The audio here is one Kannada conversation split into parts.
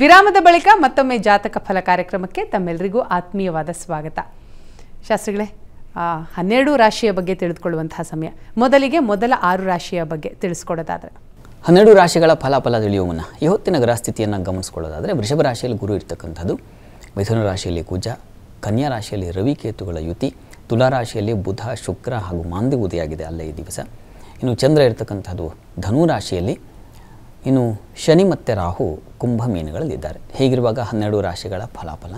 ವಿರಾಮದ ಬಳಿಕ ಮತ್ತೊಮ್ಮೆ ಜಾತಕ ಫಲ ಕಾರ್ಯಕ್ರಮಕ್ಕೆ ತಮ್ಮೆಲ್ಲರಿಗೂ ಆತ್ಮೀಯವಾದ ಸ್ವಾಗತ ಶಾಸ್ತ್ರಿಗಳೇ ಹನ್ನೆರಡು ರಾಶಿಯ ಬಗ್ಗೆ ತಿಳಿದುಕೊಳ್ಳುವಂತಹ ಸಮಯ ಮೊದಲಿಗೆ ಮೊದಲ ಆರು ರಾಶಿಯ ಬಗ್ಗೆ ತಿಳಿಸ್ಕೊಡೋದಾದ್ರೆ ಹನ್ನೆರಡು ರಾಶಿಗಳ ಫಲಾಫಲ ತಿಳಿಯುವ ಮುನ್ನ ಇವತ್ತಿನ ಗ್ರಹ ಸ್ಥಿತಿಯನ್ನು ಗಮನಿಸಿಕೊಳ್ಳೋದಾದರೆ ವೃಷಭ ರಾಶಿಯಲ್ಲಿ ಗುರು ಇರ್ತಕ್ಕಂಥದ್ದು ಮಿಥುನ ರಾಶಿಯಲ್ಲಿ ಕುಜ ಕನ್ಯಾ ರಾಶಿಯಲ್ಲಿ ರವಿಕೇತುಗಳ ಯುತಿ ತುಲಾ ರಾಶಿಯಲ್ಲಿ ಬುಧ ಶುಕ್ರ ಹಾಗೂ ಮಾಂದಿ ಉದಯಾಗಿದೆ ಅಲ್ಲ ಈ ದಿವಸ ಇನ್ನು ಚಂದ್ರ ಇರತಕ್ಕಂಥದ್ದು ಧನು ರಾಶಿಯಲ್ಲಿ ಇನ್ನು ಶನಿ ಮತ್ತು ರಾಹು ಕುಂಭ ಮೀನುಗಳಲ್ಲಿದ್ದಾರೆ ಹೀಗಿರುವಾಗ ಹನ್ನೆರಡು ರಾಶಿಗಳ ಫಲಾಫಲ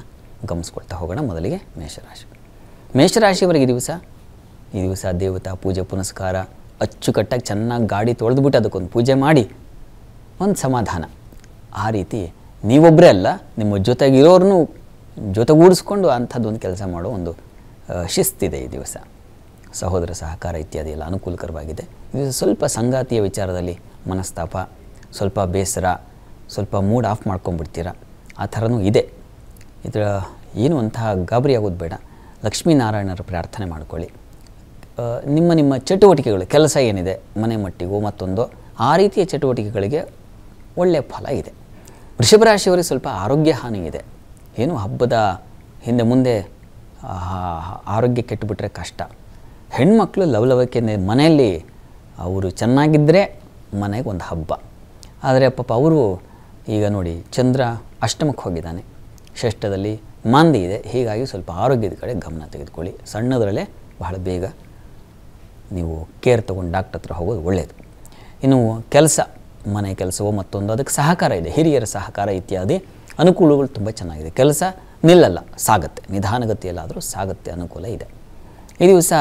ಗಮನಿಸ್ಕೊಳ್ತಾ ಹೋಗೋಣ ಮೊದಲಿಗೆ ಮೇಷರಾಶಿ ಮೇಷರಾಶಿಯವರಿಗೆ ದಿವಸ ಈ ದಿವಸ ದೇವತಾ ಪೂಜೆ ಪುನಸ್ಕಾರ ಅಚ್ಚುಕಟ್ಟಾಗಿ ಚೆನ್ನಾಗಿ ಗಾಡಿ ಬಿಟ್ಟು ಅದಕ್ಕೊಂದು ಪೂಜೆ ಮಾಡಿ ಒಂದು ಸಮಾಧಾನ ಆ ರೀತಿ ನೀವೊಬ್ಬರೇ ಅಲ್ಲ ನಿಮ್ಮ ಜೊತೆಗಿರೋರನ್ನು ಜೊತೆಗೂಡಿಸ್ಕೊಂಡು ಅಂಥದ್ದೊಂದು ಕೆಲಸ ಮಾಡೋ ಒಂದು ಶಿಸ್ತಿದೆ ಈ ದಿವಸ ಸಹೋದರ ಸಹಕಾರ ಇತ್ಯಾದಿ ಎಲ್ಲ ಅನುಕೂಲಕರವಾಗಿದೆ ಈ ಸ್ವಲ್ಪ ಸಂಗಾತಿಯ ವಿಚಾರದಲ್ಲಿ ಮನಸ್ತಾಪ ಸ್ವಲ್ಪ ಬೇಸರ ಸ್ವಲ್ಪ ಮೂಡ್ ಆಫ್ ಮಾಡ್ಕೊಂಡ್ಬಿಡ್ತೀರ ಆ ಥರನೂ ಇದೆ ಇದರ ಏನು ಅಂತಹ ಗಾಬರಿ ಆಗೋದು ಬೇಡ ಲಕ್ಷ್ಮೀನಾರಾಯಣರ ಪ್ರಾರ್ಥನೆ ಮಾಡ್ಕೊಳ್ಳಿ ನಿಮ್ಮ ನಿಮ್ಮ ಚಟುವಟಿಕೆಗಳು ಕೆಲಸ ಏನಿದೆ ಮನೆ ಮಟ್ಟಿಗೂ ಮತ್ತೊಂದೋ ಆ ರೀತಿಯ ಚಟುವಟಿಕೆಗಳಿಗೆ ಒಳ್ಳೆಯ ಫಲ ಇದೆ ವೃಷಭರಾಶಿಯವರಿಗೆ ಸ್ವಲ್ಪ ಆರೋಗ್ಯ ಹಾನಿ ಇದೆ ಏನು ಹಬ್ಬದ ಹಿಂದೆ ಮುಂದೆ ಆರೋಗ್ಯ ಕೆಟ್ಟುಬಿಟ್ರೆ ಕಷ್ಟ ಹೆಣ್ಮಕ್ಳು ಲವಲವಕ್ಕೆ ಮನೆಯಲ್ಲಿ ಅವರು ಚೆನ್ನಾಗಿದ್ದರೆ ಮನೆಗೆ ಒಂದು ಹಬ್ಬ ಆದರೆ ಪಾಪ ಅವರು ಈಗ ನೋಡಿ ಚಂದ್ರ ಅಷ್ಟಮಕ್ಕೆ ಹೋಗಿದ್ದಾನೆ ಷಷ್ಠದಲ್ಲಿ ಮಾಂದಿ ಇದೆ ಹೀಗಾಗಿ ಸ್ವಲ್ಪ ಆರೋಗ್ಯದ ಕಡೆ ಗಮನ ತೆಗೆದುಕೊಳ್ಳಿ ಸಣ್ಣದರಲ್ಲೇ ಬಹಳ ಬೇಗ ನೀವು ಕೇರ್ ತೊಗೊಂಡು ಡಾಕ್ಟರ್ ಹತ್ರ ಹೋಗೋದು ಒಳ್ಳೆಯದು ಇನ್ನು ಕೆಲಸ ಮನೆ ಕೆಲಸವೋ ಮತ್ತೊಂದು ಅದಕ್ಕೆ ಸಹಕಾರ ಇದೆ ಹಿರಿಯರ ಸಹಕಾರ ಇತ್ಯಾದಿ ಅನುಕೂಲಗಳು ತುಂಬ ಚೆನ್ನಾಗಿದೆ ಕೆಲಸ ನಿಲ್ಲಲ್ಲ ಸಾಗತ್ತೆ ನಿಧಾನಗತಿಯಲ್ಲಾದರೂ ಸಾಗತ್ತೆ ಅನುಕೂಲ ಇದೆ ಈ ದಿವಸ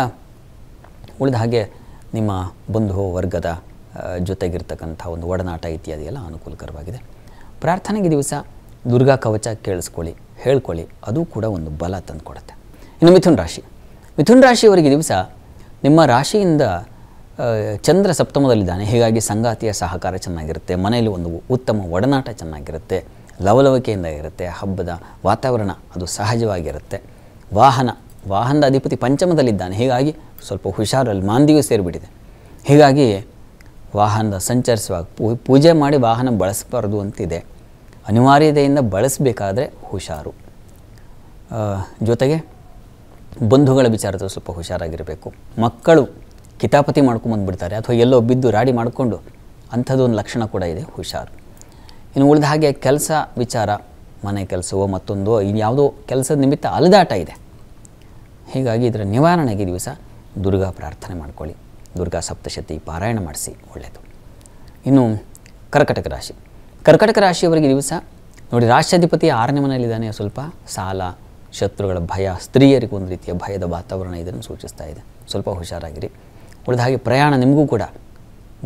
ಉಳಿದ ಹಾಗೆ ನಿಮ್ಮ ಬಂಧು ವರ್ಗದ ಜೊತೆಗಿರ್ತಕ್ಕಂಥ ಒಂದು ಒಡನಾಟ ಇತ್ಯಾದಿ ಎಲ್ಲ ಅನುಕೂಲಕರವಾಗಿದೆ ಪ್ರಾರ್ಥನೆಗೆ ದಿವಸ ದುರ್ಗಾ ಕವಚ ಕೇಳಿಸ್ಕೊಳ್ಳಿ ಹೇಳ್ಕೊಳ್ಳಿ ಅದು ಕೂಡ ಒಂದು ಬಲ ತಂದು ಇನ್ನು ಮಿಥುನ್ ರಾಶಿ ಮಿಥುನ್ ರಾಶಿಯವರಿಗೆ ದಿವಸ ನಿಮ್ಮ ರಾಶಿಯಿಂದ ಚಂದ್ರ ಸಪ್ತಮದಲ್ಲಿದ್ದಾನೆ ಹೀಗಾಗಿ ಸಂಗಾತಿಯ ಸಹಕಾರ ಚೆನ್ನಾಗಿರುತ್ತೆ ಮನೆಯಲ್ಲಿ ಒಂದು ಉತ್ತಮ ಒಡನಾಟ ಚೆನ್ನಾಗಿರುತ್ತೆ ಲವಲವಿಕೆಯಿಂದ ಇರುತ್ತೆ ಹಬ್ಬದ ವಾತಾವರಣ ಅದು ಸಹಜವಾಗಿರುತ್ತೆ ವಾಹನ ವಾಹನದ ಅಧಿಪತಿ ಪಂಚಮದಲ್ಲಿದ್ದಾನೆ ಹೀಗಾಗಿ ಸ್ವಲ್ಪ ಹುಷಾರಲ್ಲಿ ಮಾಂದಿಯೂ ಸೇರಿಬಿಟ್ಟಿದೆ ಹೀಗಾಗಿ ವಾಹನದ ಸಂಚರಿಸುವಾಗ ಪೂಜೆ ಮಾಡಿ ವಾಹನ ಬಳಸಬಾರ್ದು ಅಂತಿದೆ ಅನಿವಾರ್ಯತೆಯಿಂದ ಬಳಸಬೇಕಾದ್ರೆ ಹುಷಾರು ಜೊತೆಗೆ ಬಂಧುಗಳ ವಿಚಾರದ ಸ್ವಲ್ಪ ಹುಷಾರಾಗಿರಬೇಕು ಮಕ್ಕಳು ಕಿತಾಪತಿ ಮಾಡ್ಕೊಂಬಂದುಬಿಡ್ತಾರೆ ಅಥವಾ ಎಲ್ಲೋ ಬಿದ್ದು ರಾಡಿ ಮಾಡಿಕೊಂಡು ಅಂಥದ್ದೊಂದು ಲಕ್ಷಣ ಕೂಡ ಇದೆ ಹುಷಾರು ಇನ್ನು ಉಳಿದ ಹಾಗೆ ಕೆಲಸ ವಿಚಾರ ಮನೆ ಕೆಲಸವೋ ಮತ್ತೊಂದೋ ಇನ್ಯಾವುದೋ ಕೆಲಸದ ನಿಮಿತ್ತ ಅಲದಾಟ ಇದೆ ಹೀಗಾಗಿ ಇದರ ನಿವಾರಣೆಗೆ ದಿವಸ ದುರ್ಗಾ ಪ್ರಾರ್ಥನೆ ಮಾಡ್ಕೊಳ್ಳಿ ದುರ್ಗಾ ಸಪ್ತಶತಿ ಪಾರಾಯಣ ಮಾಡಿಸಿ ಒಳ್ಳೆಯದು ಇನ್ನು ಕರ್ಕಟಕ ರಾಶಿ ಕರ್ಕಟಕ ರಾಶಿಯವರಿಗೆ ದಿವಸ ನೋಡಿ ರಾಷ್ಟ್ರಾಧಿಪತಿ ಆರನೇ ಮನೆಯಲ್ಲಿದ್ದಾನೆ ಸ್ವಲ್ಪ ಸಾಲ ಶತ್ರುಗಳ ಭಯ ಸ್ತ್ರೀಯರಿಗೂ ಒಂದು ರೀತಿಯ ಭಯದ ವಾತಾವರಣ ಇದನ್ನು ಸೂಚಿಸ್ತಾ ಇದೆ ಸ್ವಲ್ಪ ಹುಷಾರಾಗಿರಿ ಉಳಿದ ಹಾಗೆ ಪ್ರಯಾಣ ನಿಮಗೂ ಕೂಡ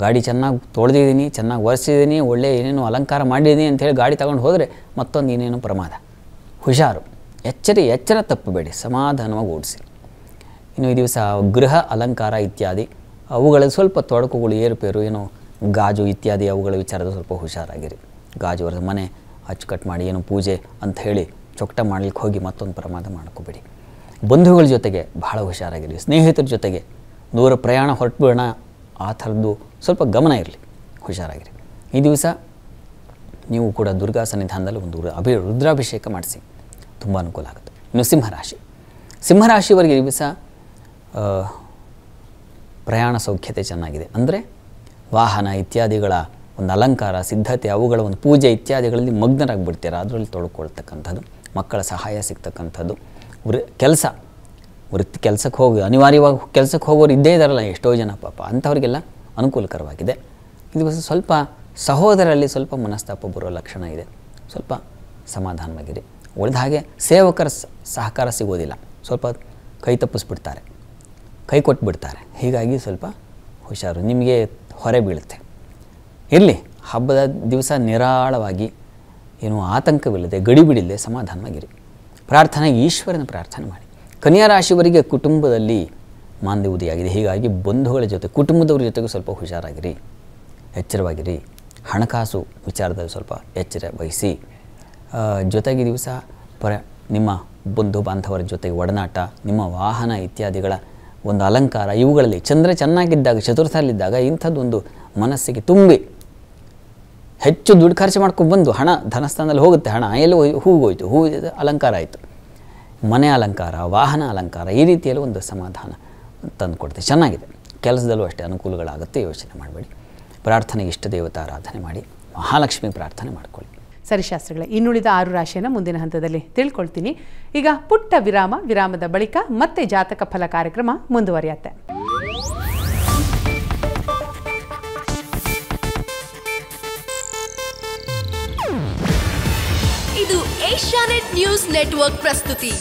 ಗಾಡಿ ಚೆನ್ನಾಗಿ ತೊಳೆದಿದ್ದೀನಿ ಚೆನ್ನಾಗಿ ಒರೆಸಿದ್ದೀನಿ ಒಳ್ಳೆಯ ಏನೇನು ಅಲಂಕಾರ ಮಾಡಿದ್ದೀನಿ ಅಂಥೇಳಿ ಗಾಡಿ ತಗೊಂಡು ಹೋದರೆ ಮತ್ತೊಂದು ಏನೇನು ಪ್ರಮಾದ ಹುಷಾರು ಎಚ್ಚರಿ ಎಚ್ಚರ ತಪ್ಪಬೇಡಿ ಸಮಾಧಾನವಾಗಿ ಓಡಿಸಿ ಇನ್ನು ಈ ದಿವಸ ಗೃಹ ಅಲಂಕಾರ ಇತ್ಯಾದಿ ಅವುಗಳಲ್ಲಿ ಸ್ವಲ್ಪ ತೊಡಕುಗಳು ಏರುಪೇರು ಏನು ಗಾಜು ಇತ್ಯಾದಿ ಅವುಗಳ ವಿಚಾರದ ಸ್ವಲ್ಪ ಹುಷಾರಾಗಿರಿ ಗಾಜು ಅವರ ಮನೆ ಅಚ್ಚುಕಟ್ಟು ಮಾಡಿ ಏನು ಪೂಜೆ ಅಂತ ಹೇಳಿ ಚೊಕ್ಕ ಮಾಡ್ಲಿಕ್ಕೆ ಹೋಗಿ ಮತ್ತೊಂದು ಪ್ರಮಾದ ಮಾಡ್ಕೋಬೇಡಿ ಬಂಧುಗಳ ಜೊತೆಗೆ ಭಾಳ ಹುಷಾರಾಗಿರಲಿ ಸ್ನೇಹಿತರ ಜೊತೆಗೆ ದೂರ ಪ್ರಯಾಣ ಹೊರಟುಬಿಡೋಣ ಆ ಥರದ್ದು ಸ್ವಲ್ಪ ಗಮನ ಇರಲಿ ಹುಷಾರಾಗಿರಿ ಈ ದಿವಸ ನೀವು ಕೂಡ ದುರ್ಗಾ ಸನ್ನಿಧಾನದಲ್ಲಿ ಒಂದು ಅಭಿ ರುದ್ರಾಭಿಷೇಕ ಮಾಡಿಸಿ ತುಂಬ ಅನುಕೂಲ ಆಗುತ್ತೆ ಇನ್ನು ಸಿಂಹರಾಶಿ ಸಿಂಹರಾಶಿಯವರಿಗೆ ಈ ದಿವಸ ಪ್ರಯಾಣ ಸೌಖ್ಯತೆ ಚೆನ್ನಾಗಿದೆ ಅಂದರೆ ವಾಹನ ಇತ್ಯಾದಿಗಳ ಒಂದು ಅಲಂಕಾರ ಸಿದ್ಧತೆ ಅವುಗಳ ಒಂದು ಪೂಜೆ ಇತ್ಯಾದಿಗಳಲ್ಲಿ ಮಗ್ನರಾಗಿಬಿಡ್ತೀರ ಅದರಲ್ಲಿ ತೊಡ್ಕೊಳ್ತಕ್ಕಂಥದ್ದು ಮಕ್ಕಳ ಸಹಾಯ ಸಿಗ್ತಕ್ಕಂಥದ್ದು ವೃ ಕೆಲಸ ವೃತ್ತಿ ಕೆಲಸಕ್ಕೆ ಹೋಗಿ ಅನಿವಾರ್ಯವಾಗಿ ಕೆಲಸಕ್ಕೆ ಹೋಗೋರು ಇದ್ದೇ ಇದ್ದಾರಲ್ಲ ಎಷ್ಟೋ ಜನ ಪಾಪ ಅಂಥವ್ರಿಗೆಲ್ಲ ಅನುಕೂಲಕರವಾಗಿದೆ ಇದು ಸ್ವಲ್ಪ ಸಹೋದರಲ್ಲಿ ಸ್ವಲ್ಪ ಮನಸ್ತಾಪ ಬರೋ ಲಕ್ಷಣ ಇದೆ ಸ್ವಲ್ಪ ಸಮಾಧಾನವಾಗಿರಿ ಉಳಿದ ಹಾಗೆ ಸೇವಕರ ಸಹಕಾರ ಸಿಗೋದಿಲ್ಲ ಸ್ವಲ್ಪ ಕೈ ತಪ್ಪಿಸ್ಬಿಡ್ತಾರೆ ಕೈ ಕೊಟ್ಟು ಬಿಡ್ತಾರೆ ಹೀಗಾಗಿ ಸ್ವಲ್ಪ ಹುಷಾರು ನಿಮಗೆ ಹೊರೆ ಬೀಳುತ್ತೆ ಇರಲಿ ಹಬ್ಬದ ದಿವಸ ನಿರಾಳವಾಗಿ ಏನು ಆತಂಕವಿಲ್ಲದೆ ಗಡಿಬಿಡಿಲ್ಲದೆ ಸಮಾಧಾನವಾಗಿರಿ ಪ್ರಾರ್ಥನೆ ಈಶ್ವರನ ಪ್ರಾರ್ಥನೆ ಮಾಡಿ ಕನ್ಯಾ ರಾಶಿಯವರಿಗೆ ಕುಟುಂಬದಲ್ಲಿ ಉದಿಯಾಗಿದೆ ಹೀಗಾಗಿ ಬಂಧುಗಳ ಜೊತೆ ಕುಟುಂಬದವ್ರ ಜೊತೆಗೂ ಸ್ವಲ್ಪ ಹುಷಾರಾಗಿರಿ ಎಚ್ಚರವಾಗಿರಿ ಹಣಕಾಸು ವಿಚಾರದಲ್ಲಿ ಸ್ವಲ್ಪ ಎಚ್ಚರ ವಹಿಸಿ ಜೊತೆಗೆ ದಿವಸ ಪರ ನಿಮ್ಮ ಬಂಧು ಬಾಂಧವರ ಜೊತೆಗೆ ಒಡನಾಟ ನಿಮ್ಮ ವಾಹನ ಇತ್ಯಾದಿಗಳ ಒಂದು ಅಲಂಕಾರ ಇವುಗಳಲ್ಲಿ ಚಂದ್ರ ಚೆನ್ನಾಗಿದ್ದಾಗ ಚತುರ್ಥಲ್ಲಿದ್ದಾಗ ಇಂಥದ್ದೊಂದು ಮನಸ್ಸಿಗೆ ತುಂಬಿ ಹೆಚ್ಚು ದುಡ್ಡು ಖರ್ಚು ಮಾಡ್ಕೊಂಡು ಬಂದು ಹಣ ಧನಸ್ಥಾನದಲ್ಲಿ ಹೋಗುತ್ತೆ ಹಣ ಎಲ್ಲೋ ಹೂಗೋಯ್ತು ಹೂ ಅಲಂಕಾರ ಆಯಿತು ಮನೆ ಅಲಂಕಾರ ವಾಹನ ಅಲಂಕಾರ ಈ ರೀತಿಯಲ್ಲಿ ಒಂದು ಸಮಾಧಾನ ತಂದು ಕೊಡ್ತೀವಿ ಚೆನ್ನಾಗಿದೆ ಕೆಲಸದಲ್ಲೂ ಅಷ್ಟೇ ಅನುಕೂಲಗಳಾಗುತ್ತೆ ಯೋಚನೆ ಮಾಡಬೇಡಿ ಪ್ರಾರ್ಥನೆಗೆ ಇಷ್ಟ ಆರಾಧನೆ ಮಾಡಿ ಮಹಾಲಕ್ಷ್ಮಿ ಪ್ರಾರ್ಥನೆ ಮಾಡಿಕೊಳ್ಳಿ ಸರಿ ಇನ್ನುಳಿದ ಆರು ರಾಶಿಯನ್ನು ಮುಂದಿನ ಹಂತದಲ್ಲಿ ತಿಳ್ಕೊಳ್ತೀನಿ ಈಗ ಪುಟ್ಟ ವಿರಾಮ ವಿರಾಮದ ಬಳಿಕ ಮತ್ತೆ ಜಾತಕ ಫಲ ಕಾರ್ಯಕ್ರಮ ಮುಂದುವರಿಯತ್ತೆ ಇದು ಏಷ್ಯಾನೆಟ್ ನ್ಯೂಸ್ ನೆಟ್ವರ್ಕ್ ಪ್ರಸ್ತುತಿ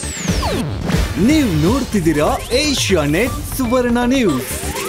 ನೀವು ನೋಡ್ತಿದ್ದೀರಾ ಏಷ್ಯಾನೆಟ್ ಸುವರ್ಣ ನ್ಯೂಸ್